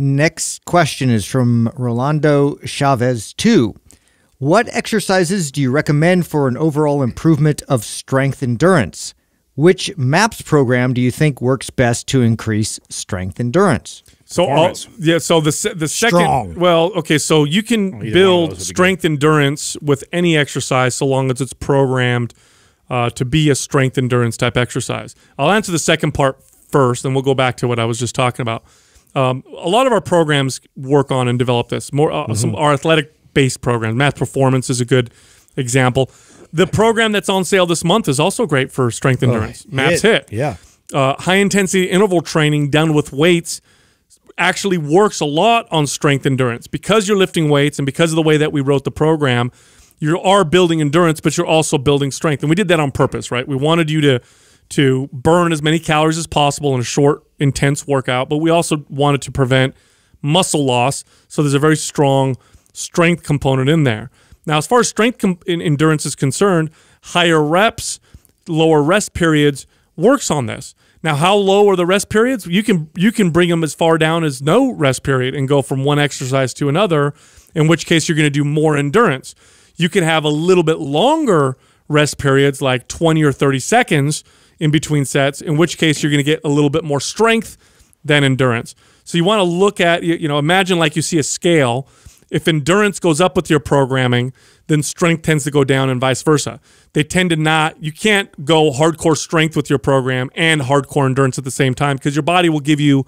Next question is from Rolando Chavez 2. What exercises do you recommend for an overall improvement of strength endurance? Which MAPS program do you think works best to increase strength endurance? So all, yeah, so the the second Strong. well, okay, so you can oh, Either build strength endurance with any exercise so long as it's programmed uh, to be a strength endurance type exercise. I'll answer the second part first, and we'll go back to what I was just talking about. Um, a lot of our programs work on and develop this. More uh, mm -hmm. some our mm-hmm. athletic based programs. Math performance is a good example. The program that's on sale this month is also great for strength oh, endurance. Math MAPS hit. hit. Yeah. Uh, high intensity interval training done with weights actually works a lot on strength endurance because you're lifting weights and because of the way that we wrote the program. You are building endurance, but you're also building strength, and we did that on purpose, right? We wanted you to to burn as many calories as possible in a short intense workout, but we also wanted to prevent muscle loss. So there's a very strong strength component in there. Now, as far as strength endurance is concerned, higher reps, lower rest periods works on this. Now, how low are the rest periods? You can you can bring them as far down as no rest period and go from one exercise to another, in which case you're going to do more endurance. You can have a little bit longer rest periods like 20 or 30 seconds in between sets, in which case you're going to get a little bit more strength than endurance. So you want to look at, you know, imagine like you see a scale. If endurance goes up with your programming, then strength tends to go down and vice versa. They tend to not, you can't go hardcore strength with your program and hardcore endurance at the same time because your body will give you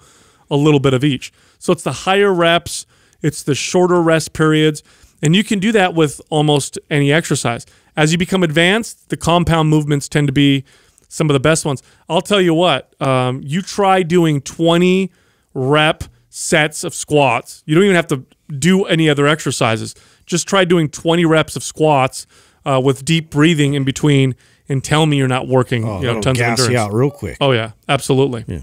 a little bit of each. So it's the higher reps, it's the shorter rest periods, and you can do that with almost any exercise. As you become advanced, the compound movements tend to be some of the best ones. I'll tell you what, um, you try doing 20 rep sets of squats. You don't even have to do any other exercises. Just try doing 20 reps of squats uh, with deep breathing in between and tell me you're not working. Oh, you know, tons gas of endurance. you out real quick. Oh, yeah, absolutely. Yeah.